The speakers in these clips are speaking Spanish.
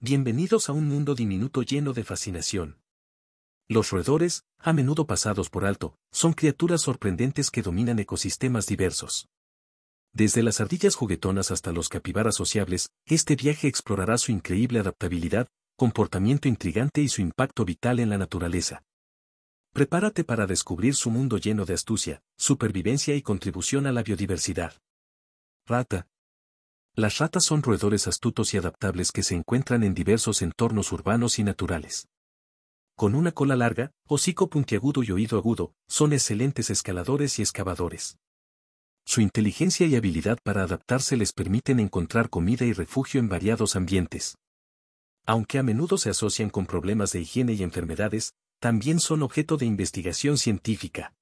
Bienvenidos a un mundo diminuto lleno de fascinación. Los roedores, a menudo pasados por alto, son criaturas sorprendentes que dominan ecosistemas diversos. Desde las ardillas juguetonas hasta los capibaras sociables, este viaje explorará su increíble adaptabilidad, comportamiento intrigante y su impacto vital en la naturaleza. Prepárate para descubrir su mundo lleno de astucia, supervivencia y contribución a la biodiversidad. Rata, las ratas son roedores astutos y adaptables que se encuentran en diversos entornos urbanos y naturales. Con una cola larga, hocico puntiagudo y oído agudo, son excelentes escaladores y excavadores. Su inteligencia y habilidad para adaptarse les permiten encontrar comida y refugio en variados ambientes. Aunque a menudo se asocian con problemas de higiene y enfermedades, también son objeto de investigación científica.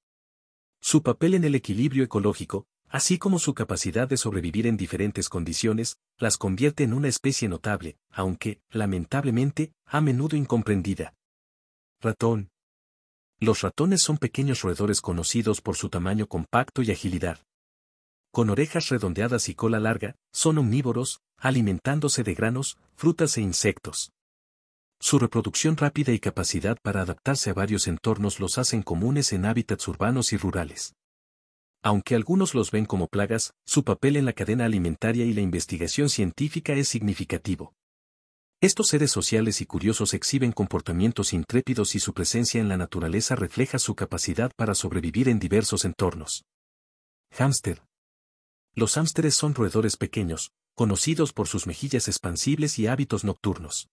Su papel en el equilibrio ecológico, así como su capacidad de sobrevivir en diferentes condiciones, las convierte en una especie notable, aunque, lamentablemente, a menudo incomprendida. Ratón. Los ratones son pequeños roedores conocidos por su tamaño compacto y agilidad. Con orejas redondeadas y cola larga, son omnívoros, alimentándose de granos, frutas e insectos. Su reproducción rápida y capacidad para adaptarse a varios entornos los hacen comunes en hábitats urbanos y rurales. Aunque algunos los ven como plagas, su papel en la cadena alimentaria y la investigación científica es significativo. Estos seres sociales y curiosos exhiben comportamientos intrépidos y su presencia en la naturaleza refleja su capacidad para sobrevivir en diversos entornos. Hámster. Los hámsteres son roedores pequeños, conocidos por sus mejillas expansibles y hábitos nocturnos.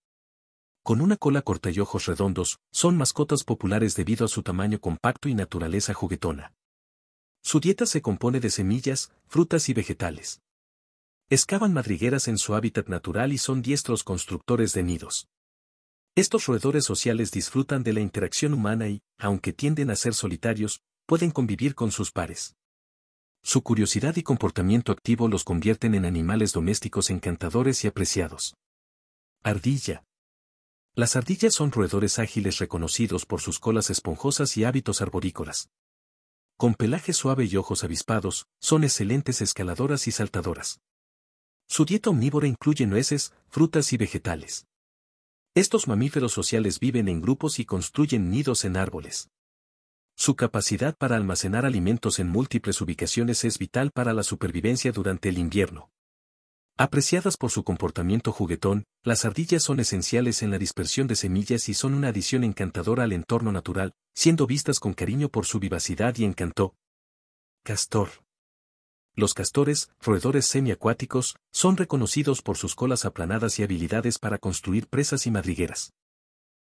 Con una cola corta y ojos redondos, son mascotas populares debido a su tamaño compacto y naturaleza juguetona. Su dieta se compone de semillas, frutas y vegetales. Excavan madrigueras en su hábitat natural y son diestros constructores de nidos. Estos roedores sociales disfrutan de la interacción humana y, aunque tienden a ser solitarios, pueden convivir con sus pares. Su curiosidad y comportamiento activo los convierten en animales domésticos encantadores y apreciados. Ardilla. Las ardillas son roedores ágiles reconocidos por sus colas esponjosas y hábitos arborícolas con pelaje suave y ojos avispados, son excelentes escaladoras y saltadoras. Su dieta omnívora incluye nueces, frutas y vegetales. Estos mamíferos sociales viven en grupos y construyen nidos en árboles. Su capacidad para almacenar alimentos en múltiples ubicaciones es vital para la supervivencia durante el invierno. Apreciadas por su comportamiento juguetón, las ardillas son esenciales en la dispersión de semillas y son una adición encantadora al entorno natural, siendo vistas con cariño por su vivacidad y encanto. Castor. Los castores, roedores semiacuáticos, son reconocidos por sus colas aplanadas y habilidades para construir presas y madrigueras.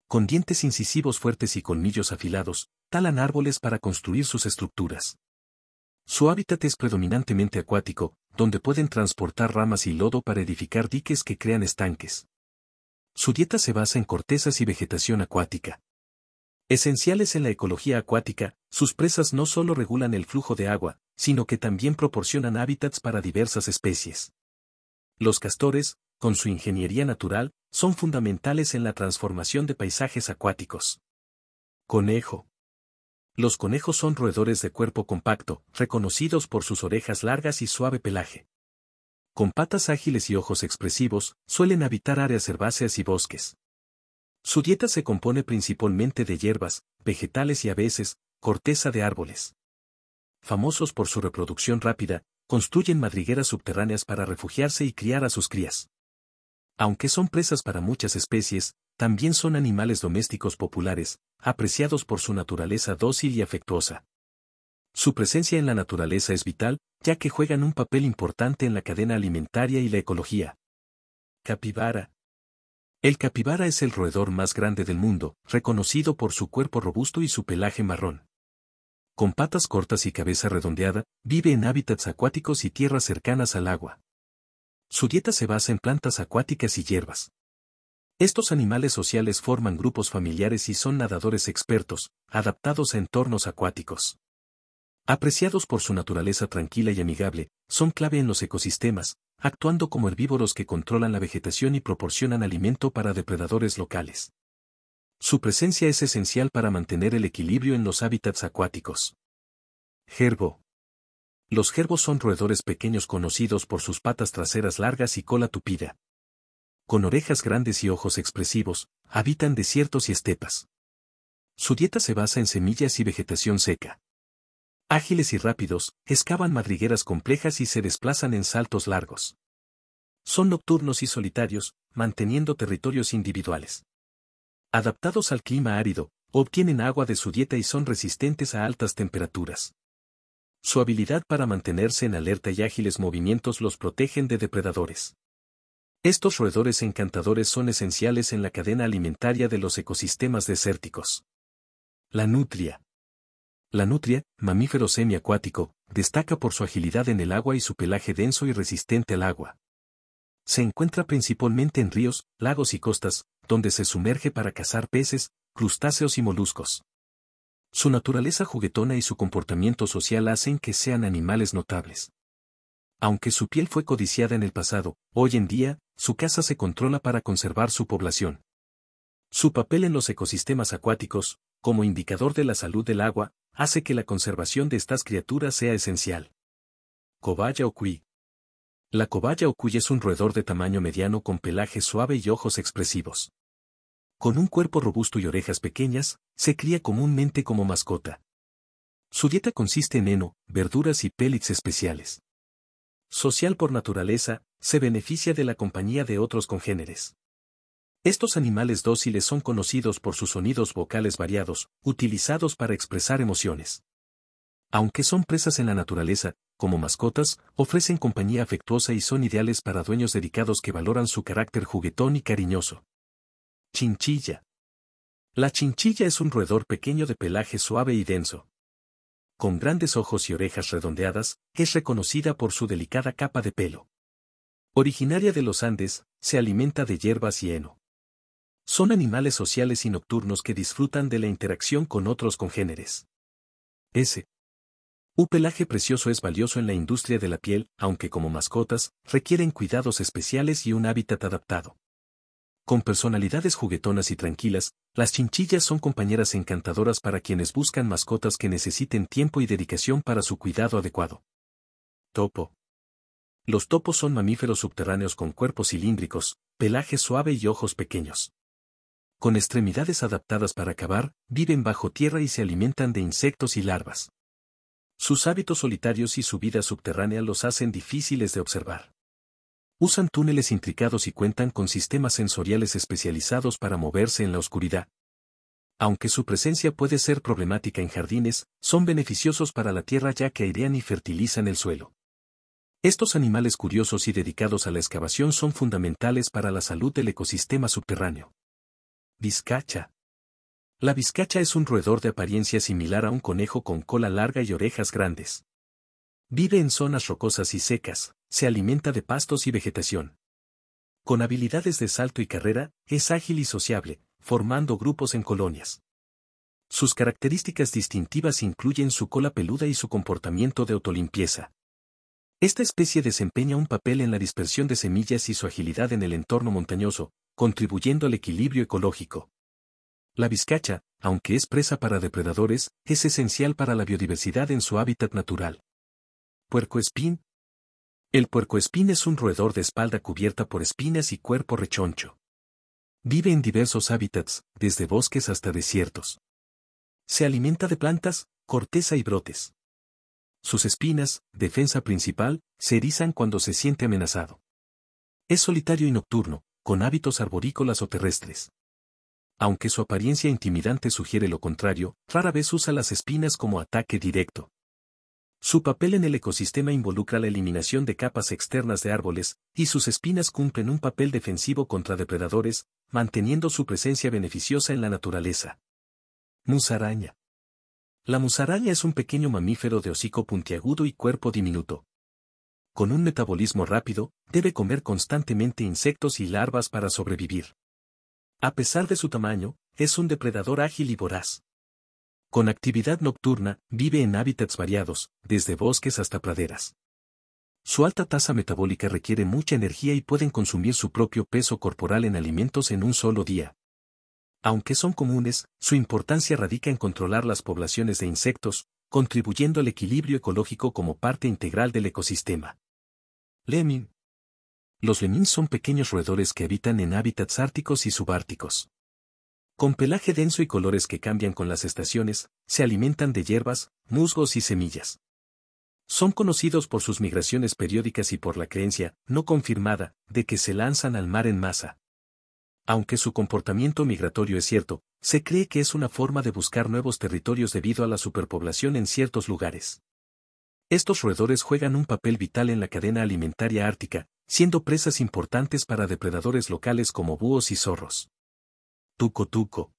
Con dientes incisivos fuertes y colmillos afilados, talan árboles para construir sus estructuras. Su hábitat es predominantemente acuático, donde pueden transportar ramas y lodo para edificar diques que crean estanques. Su dieta se basa en cortezas y vegetación acuática. Esenciales en la ecología acuática, sus presas no solo regulan el flujo de agua, sino que también proporcionan hábitats para diversas especies. Los castores, con su ingeniería natural, son fundamentales en la transformación de paisajes acuáticos. Conejo. Los conejos son roedores de cuerpo compacto, reconocidos por sus orejas largas y suave pelaje. Con patas ágiles y ojos expresivos, suelen habitar áreas herbáceas y bosques. Su dieta se compone principalmente de hierbas, vegetales y a veces, corteza de árboles. Famosos por su reproducción rápida, construyen madrigueras subterráneas para refugiarse y criar a sus crías. Aunque son presas para muchas especies, también son animales domésticos populares, apreciados por su naturaleza dócil y afectuosa. Su presencia en la naturaleza es vital, ya que juegan un papel importante en la cadena alimentaria y la ecología. Capibara. El capibara es el roedor más grande del mundo, reconocido por su cuerpo robusto y su pelaje marrón. Con patas cortas y cabeza redondeada, vive en hábitats acuáticos y tierras cercanas al agua. Su dieta se basa en plantas acuáticas y hierbas. Estos animales sociales forman grupos familiares y son nadadores expertos, adaptados a entornos acuáticos. Apreciados por su naturaleza tranquila y amigable, son clave en los ecosistemas, actuando como herbívoros que controlan la vegetación y proporcionan alimento para depredadores locales. Su presencia es esencial para mantener el equilibrio en los hábitats acuáticos. Gerbo. Los gerbos son roedores pequeños conocidos por sus patas traseras largas y cola tupida, con orejas grandes y ojos expresivos, habitan desiertos y estepas. Su dieta se basa en semillas y vegetación seca. Ágiles y rápidos, excavan madrigueras complejas y se desplazan en saltos largos. Son nocturnos y solitarios, manteniendo territorios individuales. Adaptados al clima árido, obtienen agua de su dieta y son resistentes a altas temperaturas. Su habilidad para mantenerse en alerta y ágiles movimientos los protegen de depredadores. Estos roedores encantadores son esenciales en la cadena alimentaria de los ecosistemas desérticos. La nutria. La nutria, mamífero semiacuático, destaca por su agilidad en el agua y su pelaje denso y resistente al agua. Se encuentra principalmente en ríos, lagos y costas, donde se sumerge para cazar peces, crustáceos y moluscos. Su naturaleza juguetona y su comportamiento social hacen que sean animales notables. Aunque su piel fue codiciada en el pasado, hoy en día, su casa se controla para conservar su población. Su papel en los ecosistemas acuáticos, como indicador de la salud del agua, hace que la conservación de estas criaturas sea esencial. Cobaya cuy. La cobaya cuy es un roedor de tamaño mediano con pelaje suave y ojos expresivos. Con un cuerpo robusto y orejas pequeñas, se cría comúnmente como mascota. Su dieta consiste en heno, verduras y pellets especiales social por naturaleza, se beneficia de la compañía de otros congéneres. Estos animales dóciles son conocidos por sus sonidos vocales variados, utilizados para expresar emociones. Aunque son presas en la naturaleza, como mascotas, ofrecen compañía afectuosa y son ideales para dueños dedicados que valoran su carácter juguetón y cariñoso. Chinchilla. La chinchilla es un roedor pequeño de pelaje suave y denso con grandes ojos y orejas redondeadas, es reconocida por su delicada capa de pelo. Originaria de los Andes, se alimenta de hierbas y heno. Son animales sociales y nocturnos que disfrutan de la interacción con otros congéneres. S. Un pelaje precioso es valioso en la industria de la piel, aunque como mascotas, requieren cuidados especiales y un hábitat adaptado. Con personalidades juguetonas y tranquilas, las chinchillas son compañeras encantadoras para quienes buscan mascotas que necesiten tiempo y dedicación para su cuidado adecuado. Topo. Los topos son mamíferos subterráneos con cuerpos cilíndricos, pelaje suave y ojos pequeños. Con extremidades adaptadas para cavar, viven bajo tierra y se alimentan de insectos y larvas. Sus hábitos solitarios y su vida subterránea los hacen difíciles de observar. Usan túneles intricados y cuentan con sistemas sensoriales especializados para moverse en la oscuridad. Aunque su presencia puede ser problemática en jardines, son beneficiosos para la tierra ya que airean y fertilizan el suelo. Estos animales curiosos y dedicados a la excavación son fundamentales para la salud del ecosistema subterráneo. Vizcacha. La vizcacha es un roedor de apariencia similar a un conejo con cola larga y orejas grandes. Vive en zonas rocosas y secas, se alimenta de pastos y vegetación. Con habilidades de salto y carrera, es ágil y sociable, formando grupos en colonias. Sus características distintivas incluyen su cola peluda y su comportamiento de autolimpieza. Esta especie desempeña un papel en la dispersión de semillas y su agilidad en el entorno montañoso, contribuyendo al equilibrio ecológico. La vizcacha, aunque es presa para depredadores, es esencial para la biodiversidad en su hábitat natural. Puercoespín. El puercoespín es un roedor de espalda cubierta por espinas y cuerpo rechoncho. Vive en diversos hábitats, desde bosques hasta desiertos. Se alimenta de plantas, corteza y brotes. Sus espinas, defensa principal, se erizan cuando se siente amenazado. Es solitario y nocturno, con hábitos arborícolas o terrestres. Aunque su apariencia intimidante sugiere lo contrario, rara vez usa las espinas como ataque directo. Su papel en el ecosistema involucra la eliminación de capas externas de árboles, y sus espinas cumplen un papel defensivo contra depredadores, manteniendo su presencia beneficiosa en la naturaleza. Musaraña. La musaraña es un pequeño mamífero de hocico puntiagudo y cuerpo diminuto. Con un metabolismo rápido, debe comer constantemente insectos y larvas para sobrevivir. A pesar de su tamaño, es un depredador ágil y voraz. Con actividad nocturna, vive en hábitats variados, desde bosques hasta praderas. Su alta tasa metabólica requiere mucha energía y pueden consumir su propio peso corporal en alimentos en un solo día. Aunque son comunes, su importancia radica en controlar las poblaciones de insectos, contribuyendo al equilibrio ecológico como parte integral del ecosistema. Lemming. Los lemmings son pequeños roedores que habitan en hábitats árticos y subárticos. Con pelaje denso y colores que cambian con las estaciones, se alimentan de hierbas, musgos y semillas. Son conocidos por sus migraciones periódicas y por la creencia, no confirmada, de que se lanzan al mar en masa. Aunque su comportamiento migratorio es cierto, se cree que es una forma de buscar nuevos territorios debido a la superpoblación en ciertos lugares. Estos roedores juegan un papel vital en la cadena alimentaria ártica, siendo presas importantes para depredadores locales como búhos y zorros. Tuco tuco.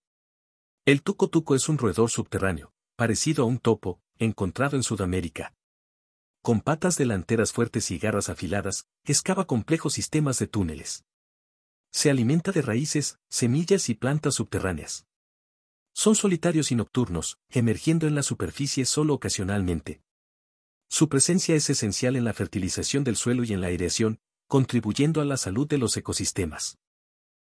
El tuco tuco es un roedor subterráneo, parecido a un topo, encontrado en Sudamérica. Con patas delanteras fuertes y garras afiladas, excava complejos sistemas de túneles. Se alimenta de raíces, semillas y plantas subterráneas. Son solitarios y nocturnos, emergiendo en la superficie solo ocasionalmente. Su presencia es esencial en la fertilización del suelo y en la aireación, contribuyendo a la salud de los ecosistemas.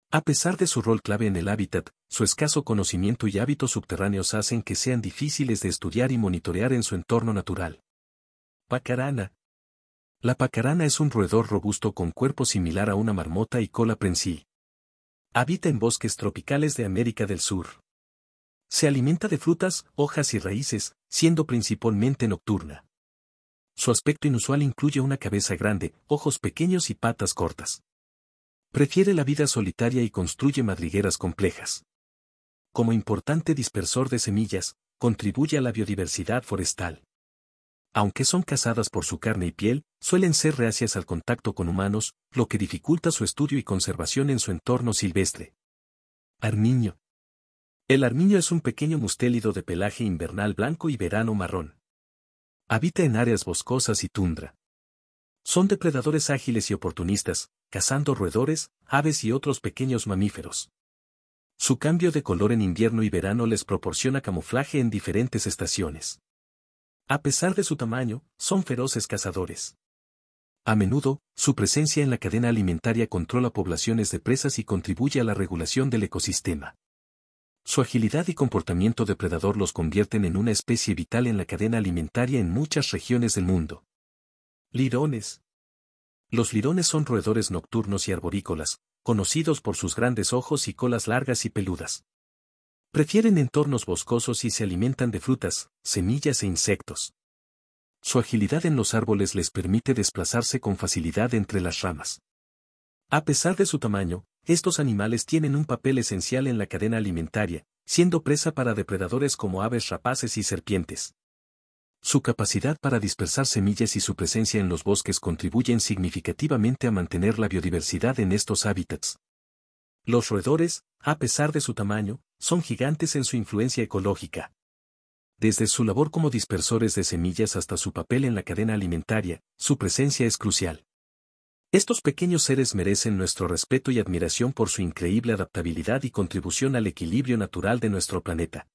A pesar de su rol clave en el hábitat, su escaso conocimiento y hábitos subterráneos hacen que sean difíciles de estudiar y monitorear en su entorno natural. Pacarana. La pacarana es un roedor robusto con cuerpo similar a una marmota y cola prensil. Habita en bosques tropicales de América del Sur. Se alimenta de frutas, hojas y raíces, siendo principalmente nocturna. Su aspecto inusual incluye una cabeza grande, ojos pequeños y patas cortas. Prefiere la vida solitaria y construye madrigueras complejas. Como importante dispersor de semillas, contribuye a la biodiversidad forestal. Aunque son cazadas por su carne y piel, suelen ser reacias al contacto con humanos, lo que dificulta su estudio y conservación en su entorno silvestre. Armiño. El armiño es un pequeño mustélido de pelaje invernal blanco y verano marrón. Habita en áreas boscosas y tundra. Son depredadores ágiles y oportunistas, cazando roedores, aves y otros pequeños mamíferos. Su cambio de color en invierno y verano les proporciona camuflaje en diferentes estaciones. A pesar de su tamaño, son feroces cazadores. A menudo, su presencia en la cadena alimentaria controla poblaciones de presas y contribuye a la regulación del ecosistema. Su agilidad y comportamiento depredador los convierten en una especie vital en la cadena alimentaria en muchas regiones del mundo. Lirones, los lirones son roedores nocturnos y arborícolas, conocidos por sus grandes ojos y colas largas y peludas. Prefieren entornos boscosos y se alimentan de frutas, semillas e insectos. Su agilidad en los árboles les permite desplazarse con facilidad entre las ramas. A pesar de su tamaño, estos animales tienen un papel esencial en la cadena alimentaria, siendo presa para depredadores como aves rapaces y serpientes. Su capacidad para dispersar semillas y su presencia en los bosques contribuyen significativamente a mantener la biodiversidad en estos hábitats. Los roedores, a pesar de su tamaño, son gigantes en su influencia ecológica. Desde su labor como dispersores de semillas hasta su papel en la cadena alimentaria, su presencia es crucial. Estos pequeños seres merecen nuestro respeto y admiración por su increíble adaptabilidad y contribución al equilibrio natural de nuestro planeta.